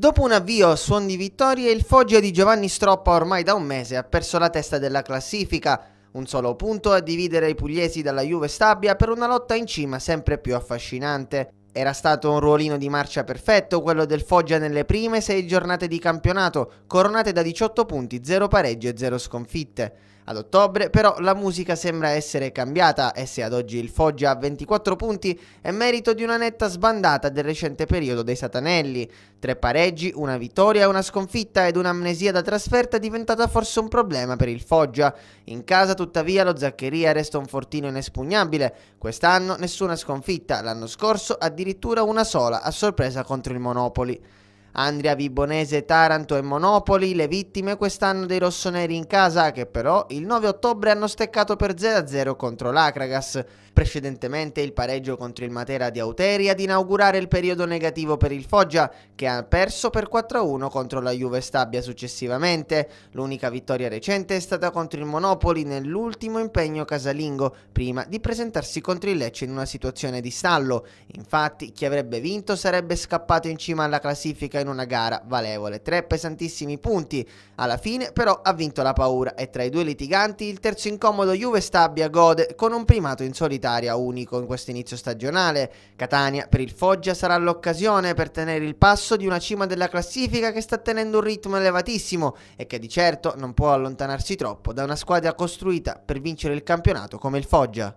Dopo un avvio a suon di vittorie, il Foggia di Giovanni Stroppa ormai da un mese ha perso la testa della classifica. Un solo punto a dividere i pugliesi dalla Juve Stabia per una lotta in cima sempre più affascinante. Era stato un ruolino di marcia perfetto quello del Foggia nelle prime sei giornate di campionato, coronate da 18 punti, 0 pareggi e 0 sconfitte. Ad ottobre però la musica sembra essere cambiata e se ad oggi il Foggia ha 24 punti è merito di una netta sbandata del recente periodo dei Satanelli. Tre pareggi, una vittoria, una sconfitta ed un'amnesia da trasferta è diventata forse un problema per il Foggia. In casa tuttavia lo Zaccheria resta un fortino inespugnabile. Quest'anno nessuna sconfitta, l'anno scorso addirittura addirittura una sola a sorpresa contro il Monopoli. Andria Vibonese, Taranto e Monopoli, le vittime quest'anno dei rossoneri in casa che però il 9 ottobre hanno steccato per 0-0 contro l'Acragas. Precedentemente il pareggio contro il Matera di Auteri ad inaugurare il periodo negativo per il Foggia che ha perso per 4-1 contro la Juve Stabia successivamente. L'unica vittoria recente è stata contro il Monopoli nell'ultimo impegno casalingo prima di presentarsi contro il Lecce in una situazione di stallo. Infatti chi avrebbe vinto sarebbe scappato in cima alla classifica in una gara valevole. Tre pesantissimi punti alla fine, però ha vinto la paura e tra i due litiganti il terzo incomodo Juve Stabia gode con un primato in solitaria unico in questo inizio stagionale. Catania per il Foggia sarà l'occasione per tenere il passo di una cima della classifica che sta tenendo un ritmo elevatissimo e che di certo non può allontanarsi troppo da una squadra costruita per vincere il campionato come il Foggia.